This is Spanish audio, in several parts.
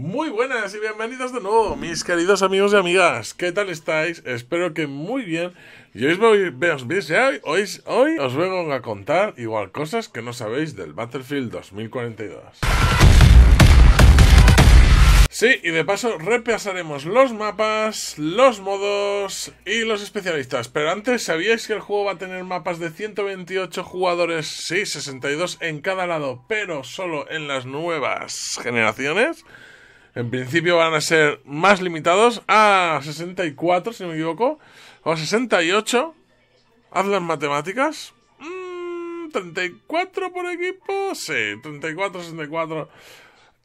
Muy buenas y bienvenidos de nuevo, mis queridos amigos y amigas. ¿Qué tal estáis? Espero que muy bien. Y hoy os os vengo a contar igual cosas que no sabéis del Battlefield 2042. Sí, y de paso repasaremos los mapas, los modos y los especialistas. Pero antes, ¿sabíais que el juego va a tener mapas de 128 jugadores? Sí, 62 en cada lado, pero solo en las nuevas generaciones. En principio van a ser más limitados a 64, si no me equivoco, o a 68. Haz las matemáticas. 34 mm, por equipo. Sí, 34, 64.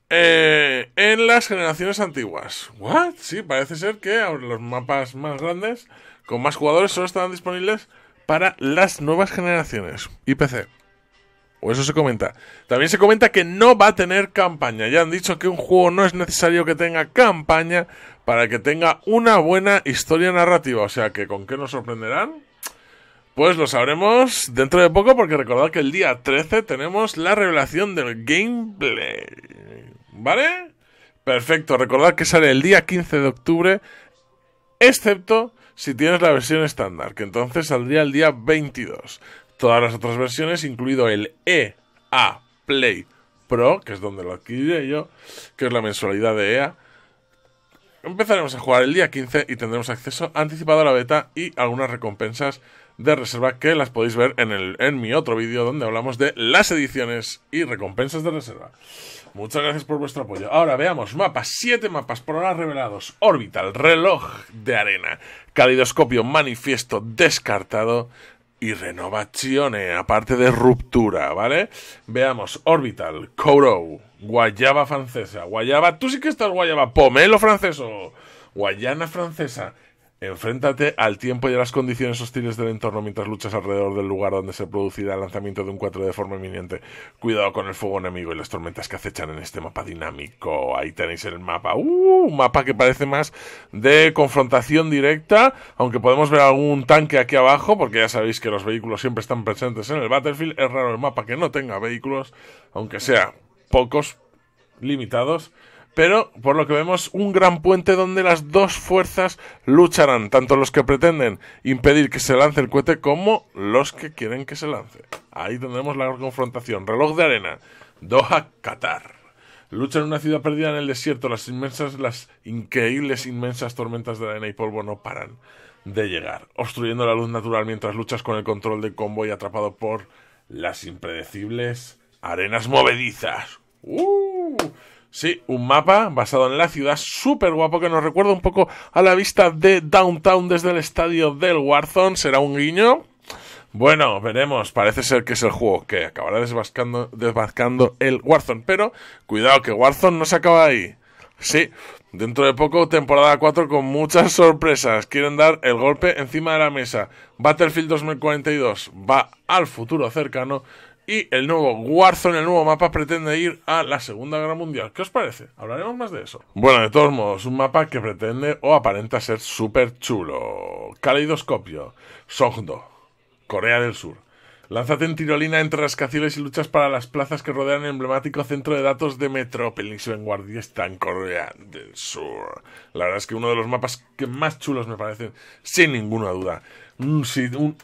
Eh, en las generaciones antiguas. ¿What? Sí, parece ser que ahora los mapas más grandes, con más jugadores, solo estarán disponibles para las nuevas generaciones. Y PC. O eso se comenta. También se comenta que no va a tener campaña. Ya han dicho que un juego no es necesario que tenga campaña para que tenga una buena historia narrativa. O sea que con qué nos sorprenderán. Pues lo sabremos dentro de poco porque recordad que el día 13 tenemos la revelación del gameplay. ¿Vale? Perfecto, recordad que sale el día 15 de octubre, excepto si tienes la versión estándar, que entonces saldría el día 22. Todas las otras versiones, incluido el EA Play Pro, que es donde lo adquiriré yo, que es la mensualidad de EA, empezaremos a jugar el día 15 y tendremos acceso anticipado a la beta y algunas recompensas de reserva que las podéis ver en, el, en mi otro vídeo donde hablamos de las ediciones y recompensas de reserva. Muchas gracias por vuestro apoyo. Ahora veamos mapas, 7 mapas por ahora revelados. Orbital, reloj de arena, calidoscopio, manifiesto descartado, y renovaciones, aparte de ruptura, ¿vale? Veamos, Orbital, Kourou, Guayaba francesa, Guayaba, tú sí que estás Guayaba, pomelo franceso, Guayana francesa, Enfréntate al tiempo y a las condiciones hostiles del entorno mientras luchas alrededor del lugar donde se producirá el lanzamiento de un 4 de forma inminente. Cuidado con el fuego enemigo y las tormentas que acechan en este mapa dinámico. Ahí tenéis el mapa. Uh, un mapa que parece más de confrontación directa, aunque podemos ver algún tanque aquí abajo, porque ya sabéis que los vehículos siempre están presentes en el Battlefield. Es raro el mapa que no tenga vehículos, aunque sea pocos, limitados pero por lo que vemos un gran puente donde las dos fuerzas lucharán, tanto los que pretenden impedir que se lance el cohete como los que quieren que se lance. Ahí tendremos la confrontación. Reloj de arena, Doha, Qatar. Lucha en una ciudad perdida en el desierto. Las inmensas, las increíbles, inmensas tormentas de arena y polvo no paran de llegar, obstruyendo la luz natural mientras luchas con el control del y atrapado por las impredecibles arenas movedizas. ¡Uh! Sí, un mapa basado en la ciudad, súper guapo, que nos recuerda un poco a la vista de Downtown desde el estadio del Warzone. ¿Será un guiño? Bueno, veremos. Parece ser que es el juego que acabará desbascando, el Warzone. Pero cuidado, que Warzone no se acaba ahí. Sí, dentro de poco, temporada 4 con muchas sorpresas. Quieren dar el golpe encima de la mesa. Battlefield 2042 va al futuro cercano y el nuevo Warzone, el nuevo mapa, pretende ir a la Segunda Guerra Mundial. ¿Qué os parece? Hablaremos más de eso. Bueno, de todos modos, un mapa que pretende o aparenta ser súper chulo. Caleidoscopio, Sogdo, Corea del Sur. Lánzate en tirolina entre rascacielos y luchas para las plazas que rodean el emblemático centro de datos de Metrópolis Vanguardia en Corea del Sur. La verdad es que uno de los mapas que más chulos me parecen, sin ninguna duda. Un,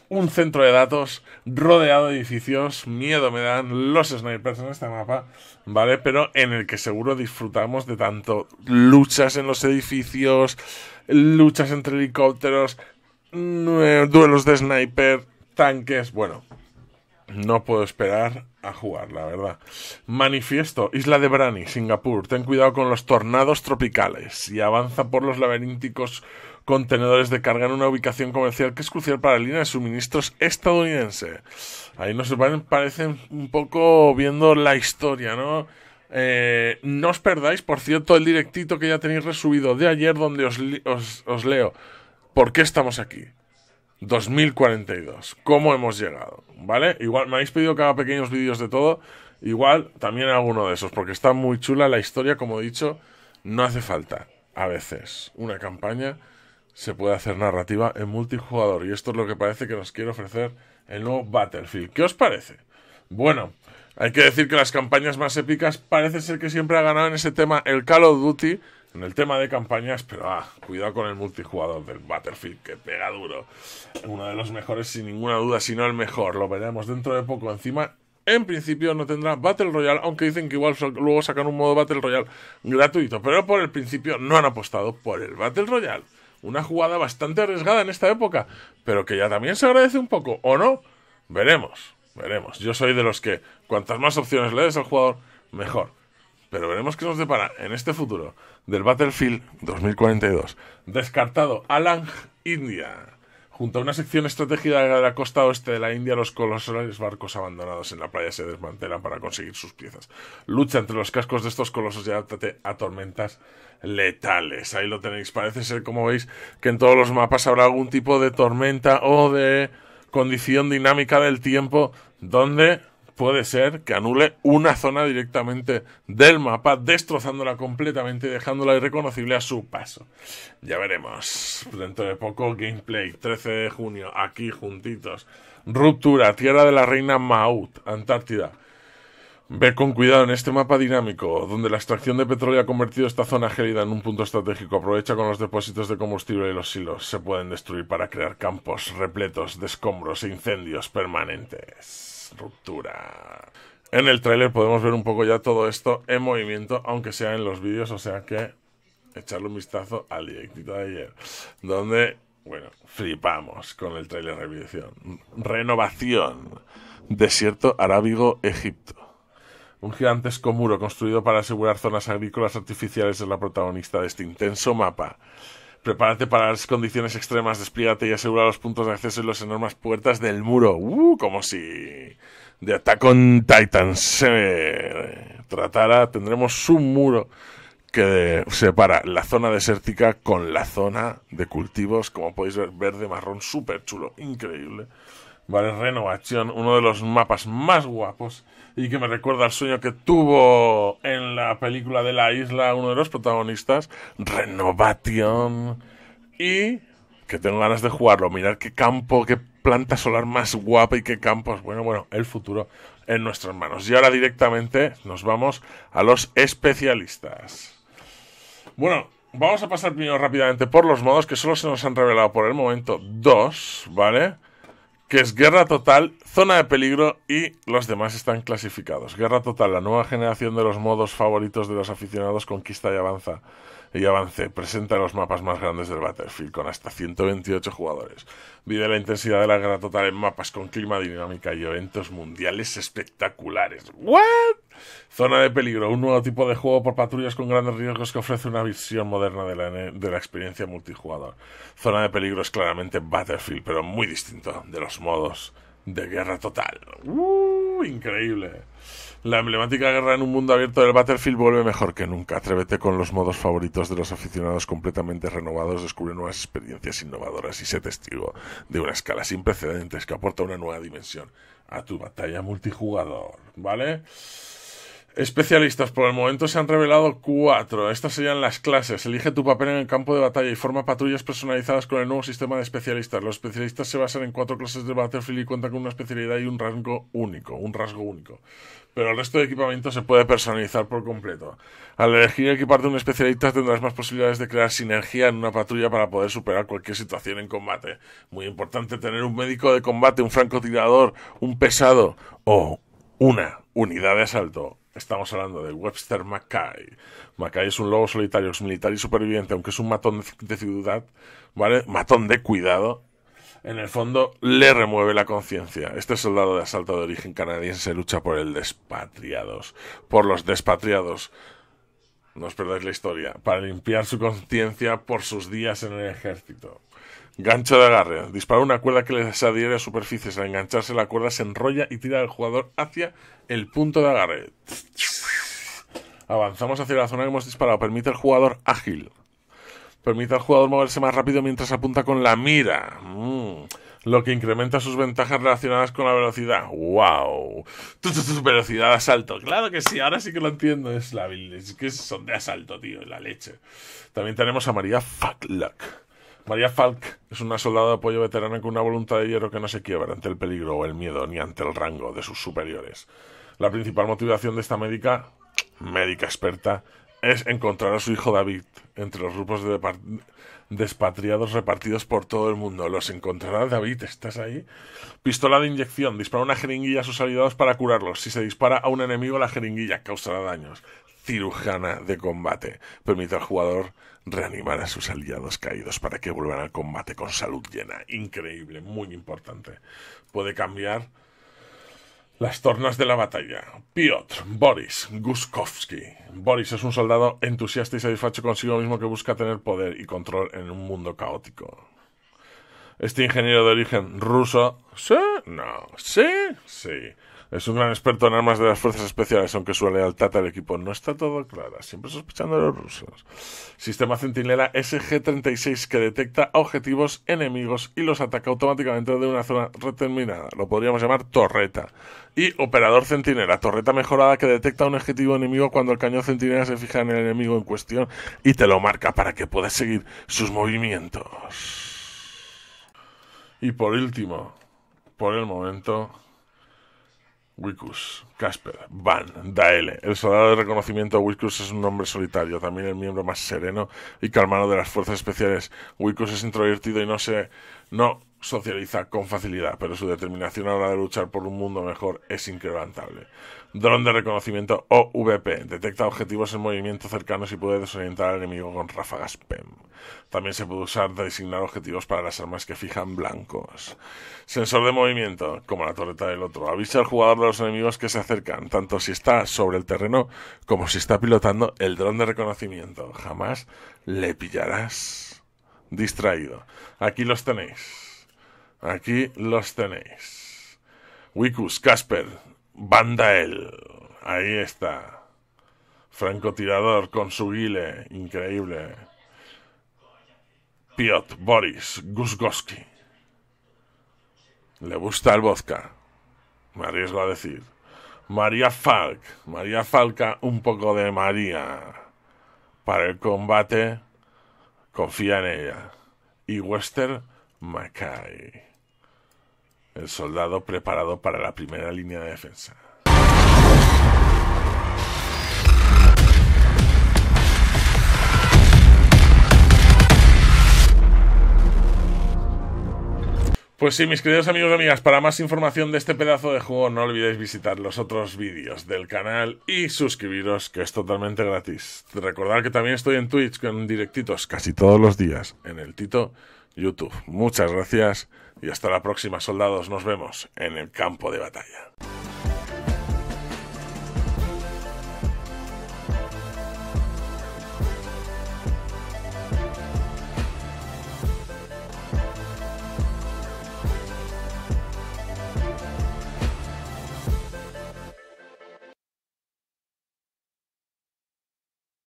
un centro de datos rodeado de edificios, miedo me dan los snipers en este mapa, ¿vale? Pero en el que seguro disfrutamos de tanto luchas en los edificios, luchas entre helicópteros, duelos de sniper, tanques, bueno, no puedo esperar a jugar, la verdad. Manifiesto, Isla de Brani, Singapur. Ten cuidado con los tornados tropicales y avanza por los laberínticos contenedores de carga en una ubicación comercial que es crucial para la línea de suministros estadounidense. Ahí nos parecen un poco viendo la historia, ¿no? Eh, no os perdáis, por cierto, el directito que ya tenéis resubido de ayer donde os, os, os leo. ¿Por qué estamos aquí? 2042. ¿Cómo hemos llegado? ¿Vale? Igual me habéis pedido que haga pequeños vídeos de todo. Igual también alguno de esos, porque está muy chula la historia, como he dicho, no hace falta. A veces una campaña se puede hacer narrativa en multijugador y esto es lo que parece que nos quiere ofrecer el nuevo Battlefield. ¿Qué os parece? Bueno, hay que decir que las campañas más épicas parece ser que siempre ha ganado en ese tema el Call of Duty en el tema de campañas, pero ah, cuidado con el multijugador del Battlefield que pega duro. Uno de los mejores sin ninguna duda, si no el mejor. Lo veremos dentro de poco encima. En principio no tendrá Battle Royale, aunque dicen que igual luego sacan un modo Battle Royale gratuito, pero por el principio no han apostado por el Battle Royale. Una jugada bastante arriesgada en esta época, pero que ya también se agradece un poco, ¿o no? Veremos, veremos. Yo soy de los que cuantas más opciones le des al jugador, mejor pero veremos qué nos depara en este futuro del Battlefield 2042. Descartado Alang India. Junto a una sección estratégica de la costa oeste de la India, los colosales barcos abandonados en la playa se desmantelan para conseguir sus piezas. Lucha entre los cascos de estos colosos y adáptate a tormentas letales. Ahí lo tenéis. Parece ser, como veis, que en todos los mapas habrá algún tipo de tormenta o de condición dinámica del tiempo donde puede ser que anule una zona directamente del mapa, destrozándola completamente y dejándola irreconocible a su paso. Ya veremos. Dentro de poco, gameplay 13 de junio, aquí juntitos. Ruptura, Tierra de la Reina Maut, Antártida. Ve con cuidado en este mapa dinámico, donde la extracción de petróleo ha convertido esta zona gélida en un punto estratégico. Aprovecha con los depósitos de combustible y los hilos. Se pueden destruir para crear campos repletos de escombros e incendios permanentes ruptura. En el tráiler podemos ver un poco ya todo esto en movimiento, aunque sea en los vídeos, o sea que echarle un vistazo al directito de ayer, donde, bueno, flipamos con el tráiler de revisión. Renovación. Desierto arábigo Egipto. Un gigantesco muro construido para asegurar zonas agrícolas artificiales es la protagonista de este intenso mapa. Prepárate para las condiciones extremas, desplígate y asegura los puntos de acceso y las enormes puertas del muro. Uh, como si de Attack on Titan se tratara, tendremos un muro que separa la zona desértica con la zona de cultivos, como podéis ver, verde, marrón, súper chulo, increíble. ¿vale? Renovación, uno de los mapas más guapos y que me recuerda al sueño que tuvo en la película de la isla uno de los protagonistas, Renovación, Y que tengo ganas de jugarlo, mirar qué campo, qué planta solar más guapa y qué campos. Bueno, bueno, el futuro en nuestras manos. Y ahora directamente nos vamos a los especialistas. Bueno, vamos a pasar primero rápidamente por los modos que solo se nos han revelado por el momento dos, ¿vale? vale que es Guerra Total, Zona de Peligro y los demás están clasificados. Guerra Total, la nueva generación de los modos favoritos de los aficionados, conquista y avanza y avance. Presenta los mapas más grandes del Battlefield con hasta 128 jugadores. Vive la intensidad de la guerra total en mapas con clima, dinámica y eventos mundiales espectaculares. ¿What? Zona de peligro, un nuevo tipo de juego por patrullas con grandes riesgos que ofrece una visión moderna de la, experiencia multijugador. Zona de peligro es claramente Battlefield, pero muy distinto de los modos de guerra total increíble. La emblemática guerra en un mundo abierto del Battlefield vuelve mejor que nunca. Atrévete con los modos favoritos de los aficionados completamente renovados, descubre nuevas experiencias innovadoras y sé testigo de una escala sin precedentes que aporta una nueva dimensión a tu batalla multijugador, ¿vale? Especialistas, por el momento se han revelado cuatro. Estas serían las clases. Elige tu papel en el campo de batalla y forma patrullas personalizadas con el nuevo sistema de especialistas. Los especialistas se basan en cuatro clases de Battlefield y cuentan con una especialidad y un rango único, un rasgo único. Pero el resto de equipamiento se puede personalizar por completo. Al elegir equiparte un especialista tendrás más posibilidades de crear sinergia en una patrulla para poder superar cualquier situación en combate. Muy importante tener un médico de combate, un francotirador, un pesado o una unidad de asalto Estamos hablando de Webster Mackay. Mackay es un lobo solitario, es militar y superviviente, aunque es un matón de ciudad, ¿vale? Matón de cuidado. En el fondo le remueve la conciencia. Este soldado de asalto de origen canadiense lucha por el despatriados, por los despatriados. No os perdáis la historia, para limpiar su conciencia por sus días en el ejército. Gancho de agarre. Dispara una cuerda que les adhiere a superficies. Al engancharse la cuerda se enrolla y tira al jugador hacia el punto de agarre. Avanzamos hacia la zona que hemos disparado. Permite al jugador ágil. Permite al jugador moverse más rápido mientras apunta con la mira. Mm. Lo que incrementa sus ventajas relacionadas con la velocidad. ¡Wow! velocidad de asalto. Claro que sí, ahora sí que lo entiendo. Es, la, es que son de asalto, tío, la leche. También tenemos a María Luck. María Falk es una soldada de apoyo veterana con una voluntad de hierro que no se quiebra ante el peligro o el miedo ni ante el rango de sus superiores. La principal motivación de esta médica, médica experta, es encontrar a su hijo David entre los grupos de despatriados repartidos por todo el mundo. Los encontrará David, ¿estás ahí? Pistola de inyección. Dispara una jeringuilla a sus aliados para curarlos. Si se dispara a un enemigo, la jeringuilla causará daños cirujana de combate. Permite al jugador reanimar a sus aliados caídos para que vuelvan al combate con salud llena. Increíble, muy importante. Puede cambiar las tornas de la batalla. Piotr, Boris, Guskovsky. Boris es un soldado entusiasta y satisfecho consigo mismo que busca tener poder y control en un mundo caótico. Este ingeniero de origen ruso. Sí, no, sí, sí es un gran experto en armas de las fuerzas especiales, aunque su lealtad al equipo no está todo clara, siempre sospechando a los rusos. Sistema centinela SG-36 que detecta objetivos enemigos y los ataca automáticamente de una zona determinada, lo podríamos llamar torreta. Y operador centinela, torreta mejorada que detecta un objetivo enemigo cuando el cañón centinela se fija en el enemigo en cuestión y te lo marca para que puedas seguir sus movimientos. Y por último, por el momento, Wikus, Casper, Van, Daele. El soldado de reconocimiento Wikus es un hombre solitario, también el miembro más sereno y calmado de las fuerzas especiales. Wikus es introvertido y no se no socializa con facilidad, pero su determinación a la hora de luchar por un mundo mejor es inquebrantable. Dron de reconocimiento OVP. Detecta objetivos en movimiento cercanos y puede desorientar al enemigo con ráfagas PEM. También se puede usar para designar objetivos para las armas que fijan blancos. Sensor de movimiento, como la torreta del otro. Avisa al jugador de los enemigos que se acercan, tanto si está sobre el terreno como si está pilotando el dron de reconocimiento. Jamás le pillarás distraído. Aquí los tenéis. Aquí los tenéis. Wikus, Casper, Bandael. Ahí está. Francotirador con su guile. Increíble. Piot, Boris, Gusgoski. Le gusta el vodka. Me arriesgo a decir. María Falk. María Falca, un poco de María. Para el combate, confía en ella. Y Wester Mackay el soldado preparado para la primera línea de defensa. Pues sí, mis queridos amigos y amigas, para más información de este pedazo de juego no olvidéis visitar los otros vídeos del canal y suscribiros, que es totalmente gratis. Recordad que también estoy en Twitch con directitos casi todos los días en el Tito YouTube. Muchas gracias y hasta la próxima, soldados. Nos vemos en el campo de batalla.